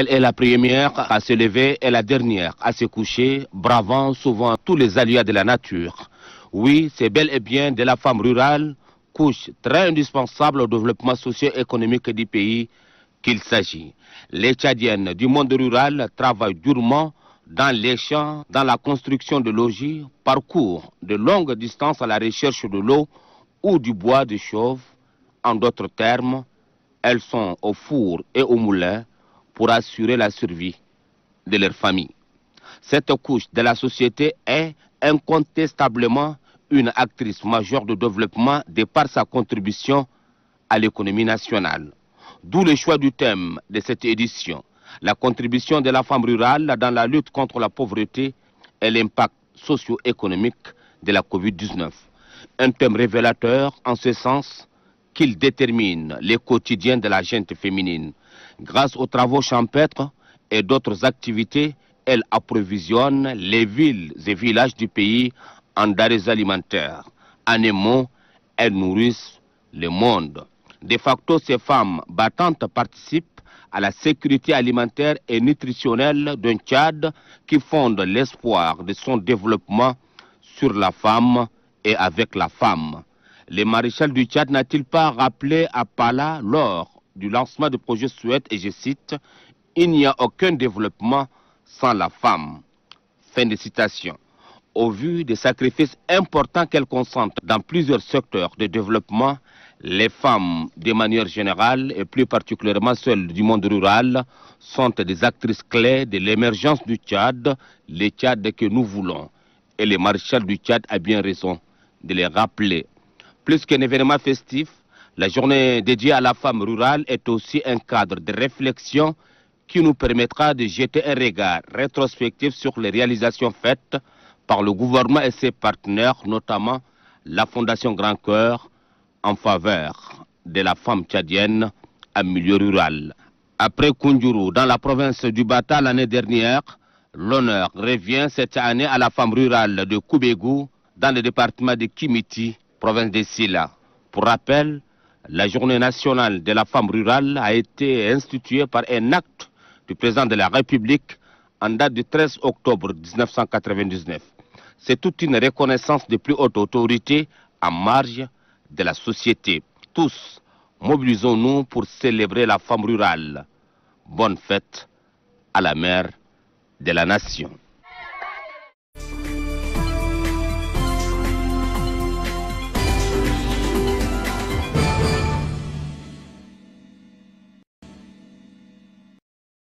Elle est la première à se lever et la dernière à se coucher, bravant souvent tous les alliés de la nature. Oui, c'est bel et bien de la femme rurale, couche très indispensable au développement socio-économique du pays qu'il s'agit. Les Tchadiennes du monde rural travaillent durement dans les champs, dans la construction de logis, parcourent de longues distances à la recherche de l'eau ou du bois de chauve. En d'autres termes, elles sont au four et au moulin pour assurer la survie de leur famille. Cette couche de la société est incontestablement une actrice majeure de développement de par sa contribution à l'économie nationale. D'où le choix du thème de cette édition, la contribution de la femme rurale dans la lutte contre la pauvreté et l'impact socio-économique de la COVID-19. Un thème révélateur en ce sens qu'il détermine les quotidiens de la gente féminine. Grâce aux travaux champêtres et d'autres activités, elle approvisionne les villes et villages du pays en darés alimentaires. En elles nourrissent le monde. De facto, ces femmes battantes participent à la sécurité alimentaire et nutritionnelle d'un Tchad qui fonde l'espoir de son développement sur la femme et avec la femme. Le maréchal du Tchad n'a-t-il pas rappelé à Pala lors du lancement du projet Suède et je cite Il n'y a aucun développement sans la femme. Fin de citation. Au vu des sacrifices importants qu'elle concentre dans plusieurs secteurs de développement, les femmes, de manière générale et plus particulièrement celles du monde rural, sont des actrices clés de l'émergence du Tchad, le Tchad que nous voulons. Et le maréchal du Tchad a bien raison de les rappeler plus qu'un événement festif, la journée dédiée à la femme rurale est aussi un cadre de réflexion qui nous permettra de jeter un regard rétrospectif sur les réalisations faites par le gouvernement et ses partenaires, notamment la Fondation Grand Cœur, en faveur de la femme tchadienne en milieu rural. Après Kunjuru, dans la province du Bata l'année dernière, l'honneur revient cette année à la femme rurale de Koubegou dans le département de Kimiti, province de Silla. Pour rappel, la journée nationale de la femme rurale a été instituée par un acte du président de la République en date du 13 octobre 1999. C'est toute une reconnaissance des plus hautes autorités en marge de la société. Tous, mobilisons-nous pour célébrer la femme rurale. Bonne fête à la mère de la nation.